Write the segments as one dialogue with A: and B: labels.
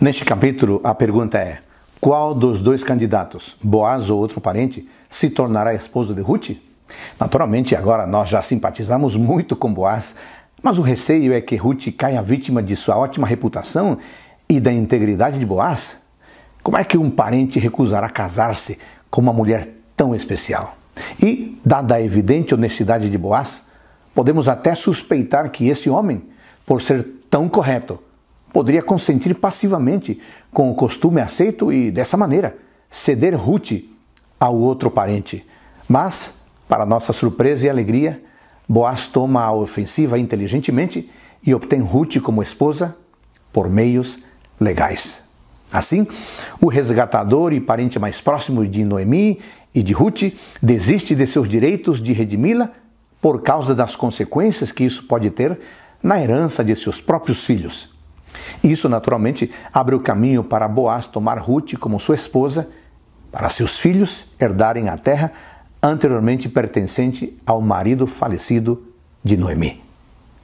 A: Neste capítulo, a pergunta é: qual dos dois candidatos, Boaz ou outro parente, se tornará esposo de Ruth? Naturalmente, agora nós já simpatizamos muito com Boaz, mas o receio é que Ruth caia vítima de sua ótima reputação e da integridade de Boaz. Como é que um parente recusará casar-se com uma mulher tão especial? E, dada a evidente honestidade de Boaz, podemos até suspeitar que esse homem, por ser tão correto, poderia consentir passivamente com o costume aceito e, dessa maneira, ceder Ruth ao outro parente. Mas, para nossa surpresa e alegria, Boaz toma a ofensiva inteligentemente e obtém Ruth como esposa por meios legais. Assim, o resgatador e parente mais próximo de Noemi e de Ruth desiste de seus direitos de redimi-la por causa das consequências que isso pode ter na herança de seus próprios filhos. Isso, naturalmente, abre o caminho para Boaz tomar Ruth como sua esposa, para seus filhos herdarem a terra anteriormente pertencente ao marido falecido de Noemi.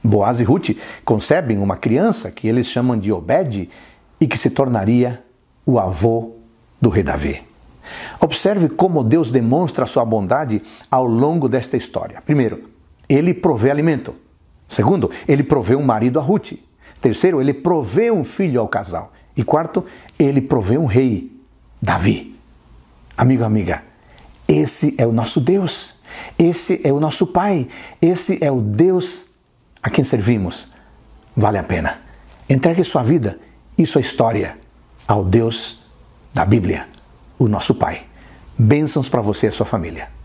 A: Boaz e Ruth concebem uma criança que eles chamam de Obed e que se tornaria o avô do rei Davi. Observe como Deus demonstra sua bondade ao longo desta história. Primeiro, ele provê alimento. Segundo, ele provê um marido a Ruth. Terceiro, ele provê um filho ao casal. E quarto, ele provê um rei, Davi. Amigo, amiga, esse é o nosso Deus, esse é o nosso Pai, esse é o Deus a quem servimos. Vale a pena. Entregue sua vida e sua história ao Deus da Bíblia, o nosso Pai. Bênçãos para você e a sua família.